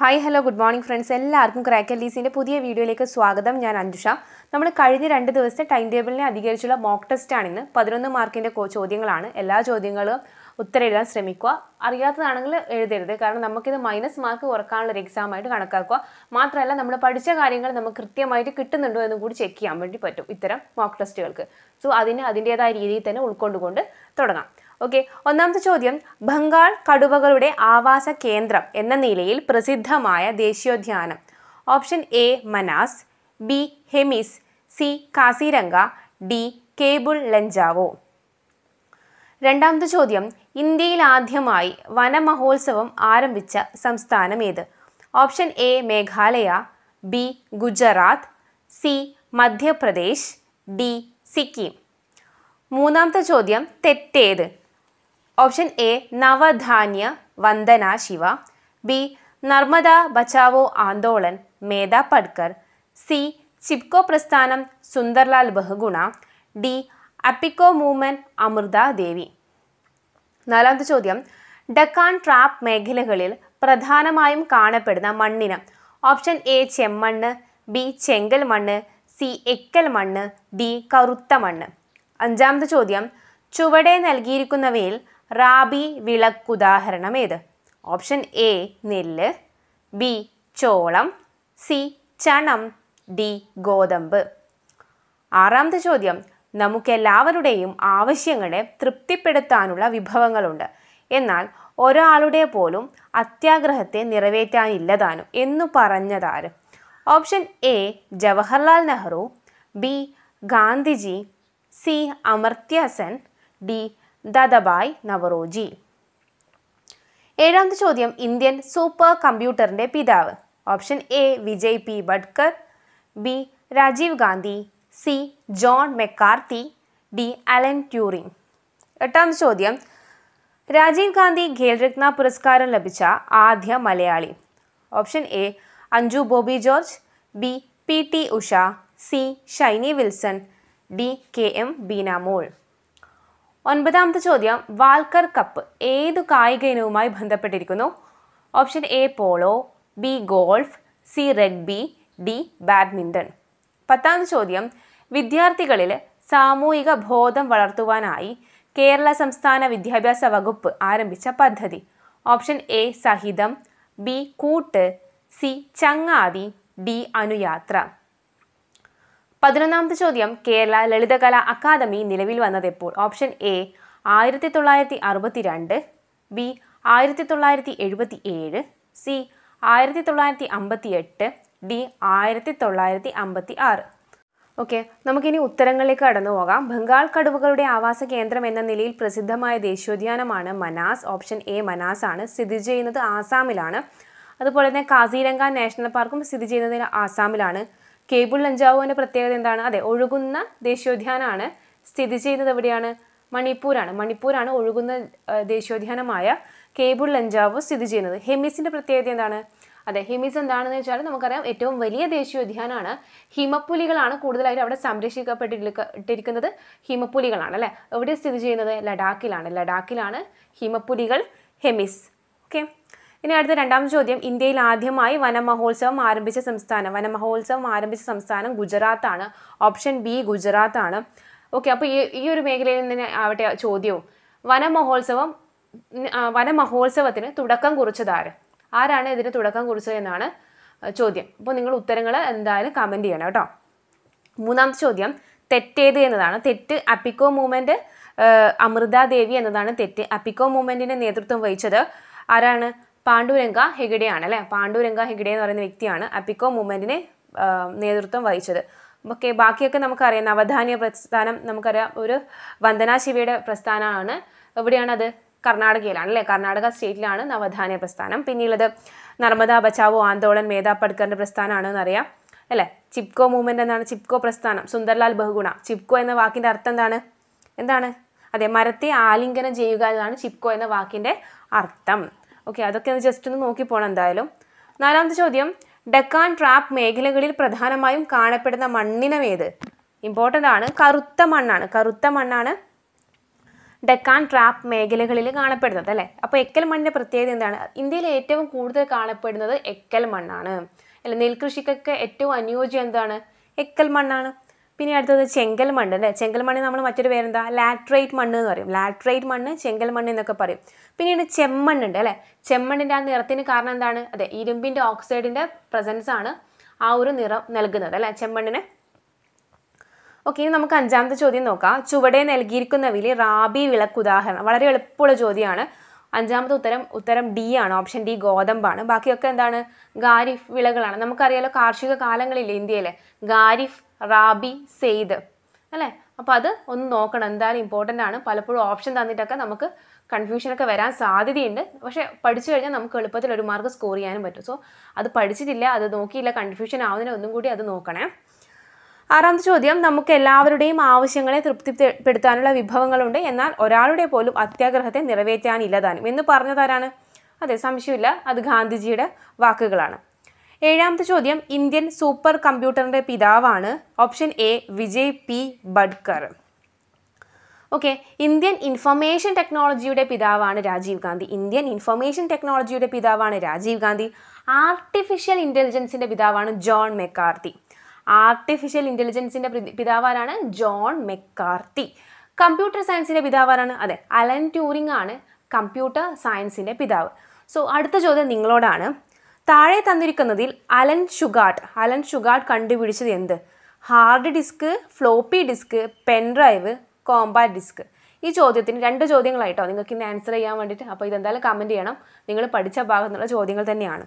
hi hello good morning friends എല്ലാവർക്കും ക്രാക്കൽ ലീസിൻ്റെ പുതിയ വീഡിയോയിലേക്ക് സ്വാഗതം ഞാൻ അഞ്ജുഷ നമ്മൾ കഴിഞ്ഞ രണ്ട് ദിവസത്തെ ടൈം ടേബിളിനെ അധികരിച്ചുള്ള മോക്ക് ടെസ്റ്റാണ് ഇന്ന് പതിനൊന്ന് മാർക്കിൻ്റെ ചോദ്യങ്ങളാണ് എല്ലാ ചോദ്യങ്ങളും ഉത്തരം എഴുതാൻ ശ്രമിക്കുക അറിയാത്തതാണെങ്കിൽ എഴുതരുത് കാരണം നമുക്കിത് മൈനസ് മാർക്ക് കുറക്കാനുള്ള ഒരു എക്സാമായിട്ട് കണക്കാക്കുക മാത്രമല്ല നമ്മൾ പഠിച്ച കാര്യങ്ങൾ നമുക്ക് കൃത്യമായിട്ട് കിട്ടുന്നുണ്ടോ എന്നും കൂടി ചെക്ക് ചെയ്യാൻ വേണ്ടി പറ്റും ഇത്തരം മോക്ക് ടെസ്റ്റുകൾക്ക് സോ അതിന് അതിൻ്റേതായ രീതിയിൽ തന്നെ ഉൾക്കൊണ്ടുകൊണ്ട് തുടങ്ങാം ഓക്കെ ഒന്നാമത്തെ ചോദ്യം ബംഗാൾ കടുവകളുടെ ആവാസ കേന്ദ്രം എന്ന നിലയിൽ പ്രസിദ്ധമായ ദേശീയോദ്യാനം option A Manas B Hemis C Kaziranga D Keibul Lamjao രണ്ടാമത്തെ ചോദ്യം ഇന്ത്യയിൽ ആദ്യമായി വനമഹോത്സവം ആരംഭിച്ച സംസ്ഥാനം ഏത് option A Meghalaya B Gujarat C Madhya Pradesh D Sikkim മൂന്നാമത്തെ ചോദ്യം തെറ്റേത് option A Navdanya Vandana Shiva B Narmada Bachao Andolan Medha Patkar C Chipko പ്രസ്ഥാനം സുന്ദർലാൽ ബഹുഗുണ ഡി അപ്പിക്കോ മൂവ്മെന്റ് അമൃത ദേവി നാലാമത്തെ ചോദ്യം ഡക്കാൻ ട്രാപ്പ് മേഖലകളിൽ പ്രധാനമായും കാണപ്പെടുന്ന മണ്ണിന് ഓപ്ഷൻ എ ചെമ്മണ്ണ് ബി ചെങ്കൽ മണ്ണ് സി എക്കൽ മണ്ണ് ഡി കറുത്ത മണ്ണ് അഞ്ചാമത്തെ ചോദ്യം ചുവടെ നൽകിയിരിക്കുന്നവയിൽ റാബി വിളക്കുദാഹരണം ഏത് ഓപ്ഷൻ എ നെല്ല് ബി ചോളം സി ചണം ഡി ഗോതമ്പ് ആറാമത്തെ ചോദ്യം എല്ലാവരുടെയും ആവശ്യങ്ങളെ തൃപ്തിപ്പെടുത്താനുള്ള വിഭവങ്ങളുണ്ട് എന്നാൽ ഒരാളുടെ പോലും അത്യാഗ്രഹത്തെ നിറവേറ്റാനില്ലതാനും എന്നു പറഞ്ഞതാര് option A Jawaharlal Nehru B Gandhiji C Amartya Sen D Dadabhai Naoroji ഏഴാമത്തെ ചോദ്യം ഇന്ത്യൻ സൂപ്പർ കമ്പ്യൂട്ടറിൻ്റെ പിതാവ് option A Vijay P Bhatkar B Rajiv Gandhi C John McCarthy D Alan Turing എട്ടാമത്തെ ചോദ്യം രാജീവ് ഗാന്ധി ഖേൽരത്ന പുരസ്കാരം ലഭിച്ച ആദ്യ Malayali option A Anju Bobby George B P T Usha C Shiny Wilson D K M Beenamol ഒൻപതാമത്തെ ചോദ്യം വാൽക്കർ കപ്പ് ഏതു കായിക ഇനവുമായി ബന്ധപ്പെട്ടിരിക്കുന്നു option A polo B golf C rugby D badminton പത്താമത്തെ ചോദ്യം വിദ്യാർത്ഥികളിൽ സാമൂഹിക ബോധം വളർത്തുവാനായി കേരള സംസ്ഥാന വിദ്യാഭ്യാസ വകുപ്പ് ആരംഭിച്ച പദ്ധതി option A Sahitham B Koottu C Changathi D Anuyatra പതിനൊന്നാമത്തെ ചോദ്യം കേരള ലളിതകലാ അക്കാദമി നിലവിൽ വന്നത് എപ്പോൾ ഓപ്ഷൻ എ ആയിരത്തി തൊള്ളായിരത്തി അറുപത്തി രണ്ട് ബി ആയിരത്തി തൊള്ളായിരത്തി എഴുപത്തി ഏഴ് സി ആയിരത്തി തൊള്ളായിരത്തി അമ്പത്തി എട്ട് ഡി ആയിരത്തി തൊള്ളായിരത്തി അമ്പത്തി ആറ് ഓക്കെ നമുക്കിനി ഉത്തരങ്ങളിലേക്ക് കടന്നു പോകാം ബംഗാൾ കടുവകളുടെ ആവാസ കേന്ദ്രം എന്ന നിലയിൽ പ്രസിദ്ധമായ ദേശീയോദ്യാനമാണ് മനാസ് ഓപ്ഷൻ എ മനാസ് ആണ് സ്ഥിതി ചെയ്യുന്നത് ആസാമിലാണ് അതുപോലെ തന്നെ കാസിരംഗ നാഷണൽ പാർക്കും സ്ഥിതി ചെയ്യുന്നത് ആസാമിലാണ് കേബിൾ ലഞ്ചാവോൻ്റെ പ്രത്യേകത എന്താണ് അതെ ഒഴുകുന്ന ദേശീയോദ്യാനമാണ് സ്ഥിതി ചെയ്യുന്നത് എവിടെയാണ് മണിപ്പൂരാണ് മണിപ്പൂരാണ് ഒഴുകുന്ന ദേശീയോദ്യാനമായ കേബിൾ ലഞ്ചാവോ സ്ഥിതി ചെയ്യുന്നത് ഹെമിസിൻ്റെ പ്രത്യേകത എന്താണ് അതെ ഹിമിസ് എന്താണെന്ന് വെച്ചാൽ നമുക്കറിയാം ഏറ്റവും വലിയ ദേശീയോദ്യാനമാണ് ഹിമപ്പുലികളാണ് കൂടുതലായിട്ട് അവിടെ സംരക്ഷിക്കപ്പെട്ടിരിക്കുന്നത് ഹിമപ്പുലികളാണ് അല്ലേ എവിടെ സ്ഥിതി ചെയ്യുന്നത് ലഡാക്കിലാണ് ലഡാക്കിലാണ് ഹിമപ്പുലികൾ ഹെമിസ് ഓക്കെ ഇനി അടുത്ത രണ്ടാമത്തെ ചോദ്യം ഇന്ത്യയിൽ ആദ്യമായി വനമഹോത്സവം ആരംഭിച്ച സംസ്ഥാനം വനമഹോത്സവം ആരംഭിച്ച സംസ്ഥാനം ഗുജറാത്താണ് ഓപ്ഷൻ ബി ഗുജറാത്താണ് ഓക്കെ അപ്പോൾ ഈ ഈ ഒരു മേഖലയിൽ നിന്ന് ആവട്ടെ ചോദ്യവും വനമഹോത്സവം വനമഹോത്സവത്തിന് തുടക്കം കുറിച്ചതാര് ആരാണ് ഇതിന് തുടക്കം കുറിച്ചത് എന്നാണ് ചോദ്യം അപ്പോൾ നിങ്ങൾ ഉത്തരങ്ങൾ എന്തായാലും കമന്റ് ചെയ്യണം കേട്ടോ മൂന്നാമത്തെ ചോദ്യം തെറ്റേത് എന്നതാണ് തെറ്റ് അപ്പിക്കോ മൂവ്മെൻറ്റ് അമൃത ദേവി എന്നതാണ് തെറ്റ് അപ്പിക്കോ മൂവ്മെൻറ്റിൻ്റെ നേതൃത്വം വഹിച്ചത് ആരാണ് പാണ്ഡുരംഗ ഹെഗിഡയാണ് അല്ലേ പാണ്ഡുരംഗ ഹെഗഡെ എന്ന് പറയുന്ന വ്യക്തിയാണ് അപ്പിക്കോ മൂവ്മെൻറ്റിന് നേതൃത്വം വഹിച്ചത് ഓക്കെ ബാക്കിയൊക്കെ നമുക്കറിയാം നവധാന്യ പ്രസ്ഥാനം നമുക്കറിയാം ഒരു വന്ദനാ ശിവയുടെ പ്രസ്ഥാനമാണ് എവിടെയാണത് കർണാടകയിലാണ് അല്ലേ കർണാടക സ്റ്റേറ്റിലാണ് നവധാന്യ പ്രസ്ഥാനം പിന്നീട് നർമ്മദ ബച്ചാവോ ആന്തോളൻ മേധാ പഡ്കറിൻ്റെ അറിയാം അല്ലേ ചിപ്കോ മൂവ്മെൻ്റ് എന്നാണ് ചിപ്കോ പ്രസ്ഥാനം സുന്ദർലാൽ ബഹുഗുണ ചിപ്കോ എന്ന വാക്കിൻ്റെ അർത്ഥം എന്താണ് എന്താണ് അതെ മരത്തെ ആലിംഗനം ചെയ്യുക എന്നതാണ് ചിപ്കോ എന്ന വാക്കിൻ്റെ അർത്ഥം ഓക്കെ അതൊക്കെ ഒന്ന് ജസ്റ്റ് ഒന്ന് നോക്കി പോകണം എന്തായാലും നാലാമത്തെ ചോദ്യം ഡെക്കാൻ ട്രാപ്പ് മേഖലകളിൽ പ്രധാനമായും കാണപ്പെടുന്ന മണ്ണിനം ഏത് ഇമ്പോർട്ടൻ്റ് ആണ് കറുത്ത മണ്ണാണ് കറുത്ത മണ്ണാണ് ഡെക്കാൻ ട്രാപ്പ് മേഖലകളിൽ കാണപ്പെടുന്നത് അല്ലേ അപ്പോൾ എക്കൽ മണ്ണിൻ്റെ പ്രത്യേകത എന്താണ് ഇന്ത്യയിൽ ഏറ്റവും കൂടുതൽ കാണപ്പെടുന്നത് എക്കൽ മണ്ണാണ് അല്ലെ നെൽകൃഷിക്കൊക്കെ ഏറ്റവും അനുയോജ്യം എന്താണ് എക്കൽ മണ്ണാണ് പിന്നെ അടുത്തത് ചെങ്കൽ മണ്ണ് അല്ലേ ചെങ്കൽ മണ്ണ് നമ്മൾ മറ്റൊരു പേരെന്താ ലാട്രേറ്റ് മണ്ണ് എന്ന് പറയും ലാട്രേറ്റ് മണ്ണ് ചെങ്കൽ മണ്ണ് എന്നൊക്കെ പറയും പിന്നീട് ചെമ്മണ്ണുണ്ട് അല്ലേ ചെമ്മണ്ണിൻ്റെ ആ നിറത്തിന് കാരണം എന്താണ് അതെ ഇരുമ്പിൻ്റെ ഓക്സൈഡിൻ്റെ പ്രസൻസ് ആണ് ആ ഒരു നിറം നൽകുന്നത് അല്ലേ ചെമ്മണ്ണിന് ഓക്കെ ഇനി നമുക്ക് അഞ്ചാമത്തെ ചോദ്യം നോക്കാം ചുവടെ നൽകിയിരിക്കുന്നവയിൽ റാബി വിളക്ക് ഉദാഹരണം വളരെ എളുപ്പമുള്ള ചോദ്യമാണ് അഞ്ചാമത്തെ ഉത്തരം ഉത്തരം ഡി ആണ് ഓപ്ഷൻ ഡി ഗോതമ്പാണ് ബാക്കിയൊക്കെ എന്താണ് ഖാരിഫ് വിളകളാണ് നമുക്കറിയാലോ കാർഷിക കാലങ്ങളില്ലേ ഇന്ത്യയിലെ ഖാരിഫ് റാബി സെയ്ദ് അല്ലേ അപ്പോൾ അത് ഒന്ന് നോക്കണം എന്തായാലും ഇമ്പോർട്ടൻ്റ് ആണ് പലപ്പോഴും ഓപ്ഷൻ തന്നിട്ടൊക്കെ നമുക്ക് കൺഫ്യൂഷനൊക്കെ വരാൻ സാധ്യതയുണ്ട് പക്ഷേ പഠിച്ചു കഴിഞ്ഞാൽ നമുക്ക് എളുപ്പത്തിൽ ഒരു മാർക്ക് സ്കോർ ചെയ്യാനും പറ്റും സോ അത് പഠിച്ചിട്ടില്ല അത് നോക്കിയില്ല കൺഫ്യൂഷൻ ആവുന്നതിന് ഒന്നും കൂടി അത് നോക്കണേ ആറാമത്തെ ചോദ്യം നമുക്ക് എല്ലാവരുടെയും ആവശ്യങ്ങളെ തൃപ്തിപ്പെടുത്താനുള്ള വിഭവങ്ങളുണ്ട് എന്നാൽ ഒരാളുടെ പോലും അത്യാഗ്രഹത്തെ നിറവേറ്റാനില്ലതാനും എന്ന് പറഞ്ഞതാരാണ് അതെ സംശയമില്ല അത് ഗാന്ധിജിയുടെ വാക്കുകളാണ് ഏഴാമത്തെ ചോദ്യം ഇന്ത്യൻ സൂപ്പർ കമ്പ്യൂട്ടറിൻ്റെ പിതാവാണ് option A Vijay P Bhatkar okay Indian information ടെക്നോളജിയുടെ പിതാവാണ് രാജീവ് ഗാന്ധി ഇന്ത്യൻ ഇൻഫർമേഷൻ ടെക്നോളജിയുടെ പിതാവാണ് രാജീവ് ഗാന്ധി ആർട്ടിഫിഷ്യൽ ഇൻ്റലിജൻസിൻ്റെ പിതാവാണ് ജോൺ മെക്കാർത്തി ആർട്ടിഫിഷ്യൽ ഇൻ്റലിജൻസിൻ്റെ പിതാവാരാണ് ജോൺ മെക്കാർത്തി കമ്പ്യൂട്ടർ സയൻസിൻ്റെ പിതാവാരാണ് അതെ അലൻ ട്യൂറിംഗ് ആണ് കമ്പ്യൂട്ടർ സയൻസിൻ്റെ പിതാവ് സോ അടുത്ത ചോദ്യം നിങ്ങളോടാണ് താഴെ തന്നിരിക്കുന്നതിൽ അലൻ ഷുഗാർട്ട് അലൻ ഷുഗാർട്ട് കണ്ടുപിടിച്ചത് എന്ത് hard disk floppy disk pen drive compact disk ഈ ചോദ്യത്തിന് രണ്ട് ചോദ്യങ്ങളായിട്ടോ നിങ്ങൾക്ക് ഇന്ന് ആൻസർ ചെയ്യാൻ വേണ്ടിയിട്ട് അപ്പോൾ ഇതെന്തായാലും കമൻറ്റ് ചെയ്യണം നിങ്ങൾ പഠിച്ച ഭാഗത്തുള്ള ചോദ്യങ്ങൾ തന്നെയാണ്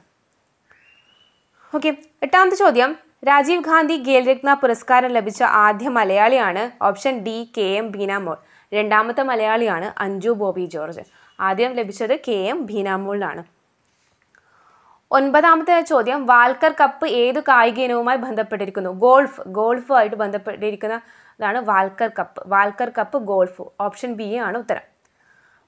ഓക്കെ എട്ടാമത്തെ ചോദ്യം രാജീവ് ഗാന്ധി ഖേൽരത്ന പുരസ്കാരം ലഭിച്ച ആദ്യ മലയാളിയാണ് option D K M Beenamol രണ്ടാമത്തെ മലയാളിയാണ് അഞ്ജു ബോബി ജോർജ് ആദ്യം ലഭിച്ചത് കെ എം ബീനാമോളിലാണ് ഒൻപതാമത്തെ ചോദ്യം വാൽക്കർ കപ്പ് ഏത് കായിക ഇനവുമായി ബന്ധപ്പെട്ടിരിക്കുന്നു ഗോൾഫ് ഗോൾഫുമായിട്ട് ബന്ധപ്പെട്ടിരിക്കുന്ന ഇതാണ് Walker Cup Walker Cup golf option B ആണ് ഉത്തരം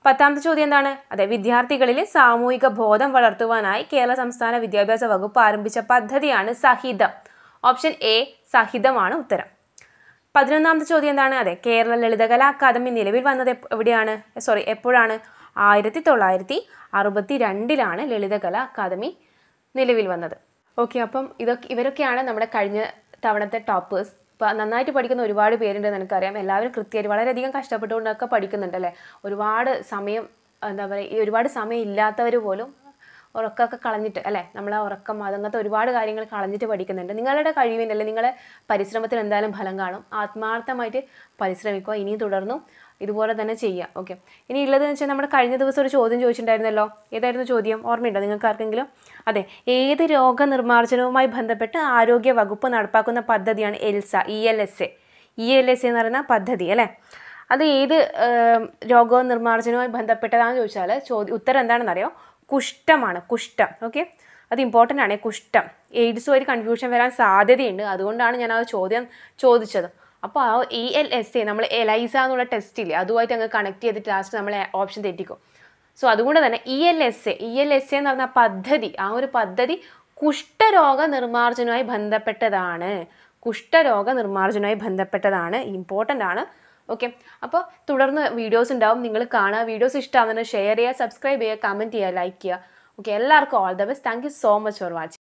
പത്താമത്തെ ചോദ്യം എന്താണ് അതെ വിദ്യാർത്ഥികളിൽ സാമൂഹിക ബോധം വളർത്തുവാനായി കേരള സംസ്ഥാന വിദ്യാഭ്യാസ വകുപ്പ് ആരംഭിച്ച പദ്ധതിയാണ് സഹിതം ഓപ്ഷൻ എ സഹിതമാണ് ഉത്തരം പതിനൊന്നാമത്തെ ചോദ്യം എന്താണ് അതെ കേരള ലളിതകലാ അക്കാദമി നിലവിൽ വന്നത് എവിടെയാണ് സോറി എപ്പോഴാണ് ആയിരത്തി തൊള്ളായിരത്തി അറുപത്തി രണ്ടിലാണ് ലളിതകലാ അക്കാദമി നിലവിൽ വന്നത് ഓക്കെ അപ്പം ഇതൊക്കെ ഇവരൊക്കെയാണ് നമ്മുടെ കഴിഞ്ഞ തവണത്തെ ടോപ്പേഴ്സ് ഇപ്പോൾ നന്നായിട്ട് പഠിക്കുന്ന ഒരുപാട് പേരുണ്ട് നിനക്കറിയാം എല്ലാവരും കൃത്യമായിട്ട് വളരെയധികം കഷ്ടപ്പെട്ടുകൊണ്ടൊക്കെ പഠിക്കുന്നുണ്ടല്ലേ ഒരുപാട് സമയം എന്താ പറയുക ഈ ഒരുപാട് സമയം ഇല്ലാത്തവർ പോലും ഉറക്കമൊക്കെ കളഞ്ഞിട്ട് അല്ലേ നമ്മളെ ഉറക്കം അതങ്ങനത്തെ ഒരുപാട് കാര്യങ്ങൾ കളഞ്ഞിട്ട് പഠിക്കുന്നുണ്ട് നിങ്ങളുടെ കഴിവിനല്ലേ നിങ്ങളെ പരിശ്രമത്തിന് എന്തായാലും ഫലം കാണും ആത്മാർത്ഥമായിട്ട് പരിശ്രമിക്കുക ഇനിയും തുടർന്നും ഇതുപോലെ തന്നെ ചെയ്യാം ഓക്കെ ഇനി ഉള്ളതെന്ന് വെച്ചാൽ നമ്മുടെ കഴിഞ്ഞ ദിവസം ഒരു ചോദ്യം ചോദിച്ചിട്ടുണ്ടായിരുന്നല്ലോ ഏതായിരുന്നു ചോദ്യം ഓർമ്മയുണ്ടോ നിങ്ങൾക്ക് ആർക്കെങ്കിലും അതെ ഏത് രോഗനിർമ്മാർജ്ജനവുമായി ബന്ധപ്പെട്ട് ആരോഗ്യ വകുപ്പ് നടപ്പാക്കുന്ന പദ്ധതിയാണ് ELSA E L S A E L S എന്ന് പറയുന്ന പദ്ധതി അല്ലേ അത് ഏത് രോഗനിർമ്മാർജ്ജനവുമായി ബന്ധപ്പെട്ടതാണെന്ന് ചോദിച്ചാൽ ചോദ്യം ഉത്തരം എന്താണെന്നറിയോ കുഷ്ഠമാണ് കുഷ്ഠം ഓക്കെ അത് ഇമ്പോർട്ടൻ്റ് ആണ് കുഷ്ഠം എയ്ഡ്സുമായിട്ട് കൺഫ്യൂഷൻ വരാൻ സാധ്യതയുണ്ട് അതുകൊണ്ടാണ് ഞാൻ ആ ചോദ്യം ചോദിച്ചത് അപ്പോൾ ആ ഇ എൽ എസ് എ നമ്മൾ എലൈസ എന്നുള്ള ടെസ്റ്റ് ഇല്ലേ അതുമായിട്ട് അങ്ങ് കണക്ട് ചെയ്തിട്ട് ലാസ്റ്റ് നമ്മൾ ഓപ്ഷൻ തെറ്റിക്കും സോ അതുകൊണ്ട് തന്നെ E L S A E L S A എന്ന് പറഞ്ഞ പദ്ധതി ആ ഒരു പദ്ധതി കുഷ്ഠരോഗ നിർമ്മാർജ്ജനവുമായി ബന്ധപ്പെട്ടതാണ് കുഷ്ഠരോഗ നിർമ്മാർജ്ജനവുമായി ബന്ധപ്പെട്ടതാണ് ഇമ്പോർട്ടൻ്റ് ആണ് ഓക്കെ അപ്പോൾ തുടർന്ന് വീഡിയോസ് ഉണ്ടാവും നിങ്ങൾ കാണുക വീഡിയോസ് ഇഷ്ടമാകുന്നുണ്ടെങ്കിൽ ഷെയർ ചെയ്യുക സബ്സ്ക്രൈബ് ചെയ്യുക കമൻറ്റ് ചെയ്യുക ലൈക്ക് ചെയ്യുക ഓക്കെ എല്ലാവർക്കും all the best thank you so much for watching